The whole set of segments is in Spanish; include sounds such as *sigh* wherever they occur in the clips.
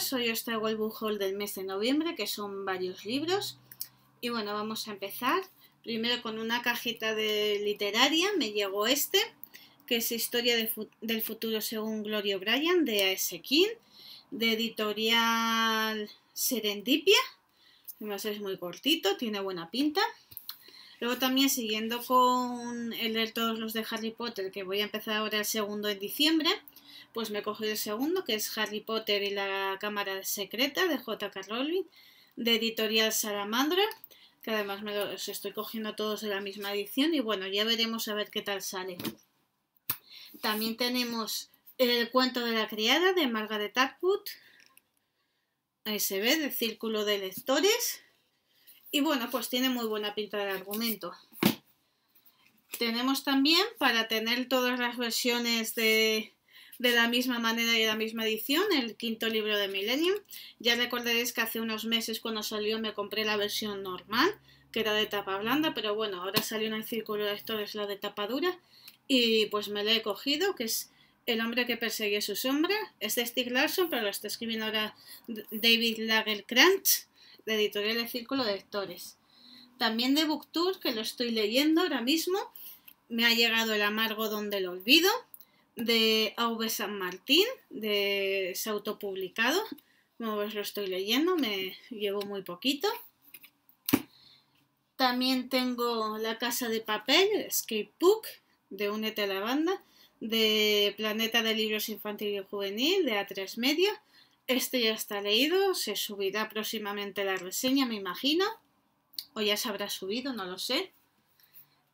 soy hoy os haul del mes de noviembre, que son varios libros. Y bueno, vamos a empezar. Primero con una cajita de literaria, me llegó este, que es Historia del futuro según Gloria Bryan de A.S. King, de editorial Serendipia. me es muy cortito, tiene buena pinta. Luego también siguiendo con el de todos los de Harry Potter, que voy a empezar ahora el segundo en diciembre, pues me he cogido el segundo, que es Harry Potter y la Cámara Secreta de J.K. Rowling, de Editorial Salamandra, que además me estoy cogiendo todos de la misma edición y bueno, ya veremos a ver qué tal sale. También tenemos El cuento de la criada de Margaret Atwood, ahí se ve, de Círculo de Lectores, y bueno, pues tiene muy buena pinta de argumento. Tenemos también, para tener todas las versiones de, de la misma manera y de la misma edición, el quinto libro de Millennium. Ya recordaréis que hace unos meses cuando salió me compré la versión normal, que era de tapa blanda, pero bueno, ahora salió en el círculo de lectores la de tapa dura y pues me la he cogido, que es El hombre que persigue su sombra. Es de Stig Larsson, pero lo está escribiendo ahora David Lagerkrantz, de Editorial del Círculo de Lectores. También de Booktour, que lo estoy leyendo ahora mismo. Me ha llegado El amargo donde lo olvido, de AV San Martín, de, es autopublicado. Como veis lo estoy leyendo, me llevo muy poquito. También tengo La Casa de Papel, Skatebook, de Únete a la Banda, de Planeta de Libros Infantil y Juvenil, de A3 Media. Este ya está leído, se subirá próximamente la reseña, me imagino. O ya se habrá subido, no lo sé.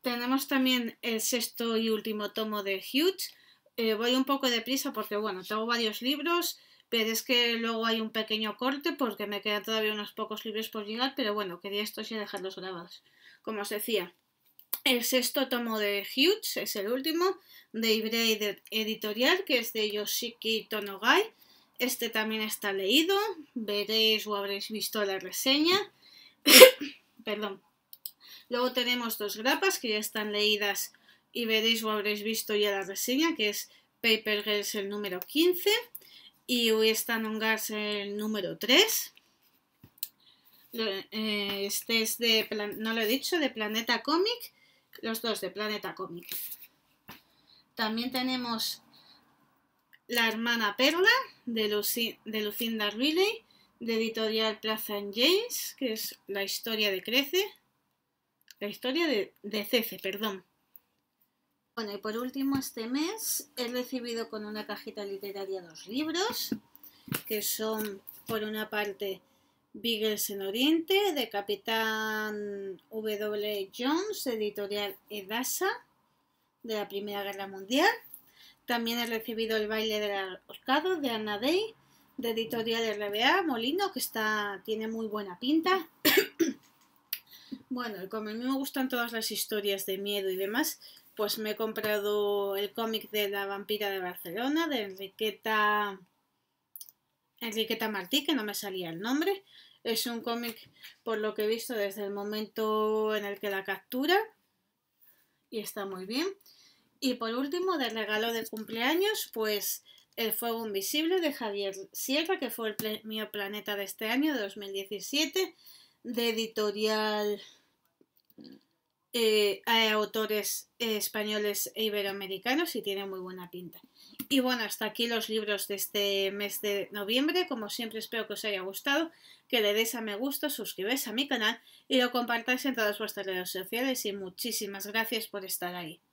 Tenemos también el sexto y último tomo de Huge eh, voy un poco deprisa porque, bueno, tengo varios libros, pero es que luego hay un pequeño corte porque me quedan todavía unos pocos libros por llegar, pero bueno, quería estos y dejarlos grabados. Como os decía, el sexto tomo de Hughes es el último, de Ibrey Editorial, que es de Yoshiki Tonogai. Este también está leído, veréis o habréis visto la reseña. *coughs* Perdón. Luego tenemos dos grapas que ya están leídas y veréis o habréis visto ya la reseña, que es Paper Girls el número 15 y están on el número 3. Eh, este es de, no lo he dicho, de Planeta Comic, los dos de Planeta Comic. También tenemos La hermana Perla de, de Lucinda Riley, de editorial Plaza James, que es la historia de Crece, la historia de, de Cece, perdón. Bueno, y por último, este mes he recibido con una cajita literaria dos libros, que son, por una parte, Beagles en Oriente, de Capitán W. Jones, editorial Edasa, de la Primera Guerra Mundial. También he recibido El baile del ahorcado, de Anna Day, de editorial RBA, Molino, que está, tiene muy buena pinta. *coughs* bueno, y como a mí me gustan todas las historias de miedo y demás, pues me he comprado el cómic de La vampira de Barcelona, de Enriqueta, Enriqueta Martí, que no me salía el nombre. Es un cómic, por lo que he visto, desde el momento en el que la captura. Y está muy bien. Y por último, de regalo de cumpleaños, pues El Fuego Invisible de Javier Sierra, que fue el premio Planeta de este año, de 2017, de editorial eh, hay autores eh, españoles e iberoamericanos y tiene muy buena pinta. Y bueno, hasta aquí los libros de este mes de noviembre. Como siempre, espero que os haya gustado, que le des a me gusta, suscribáis a mi canal y lo compartáis en todas vuestras redes sociales. Y muchísimas gracias por estar ahí.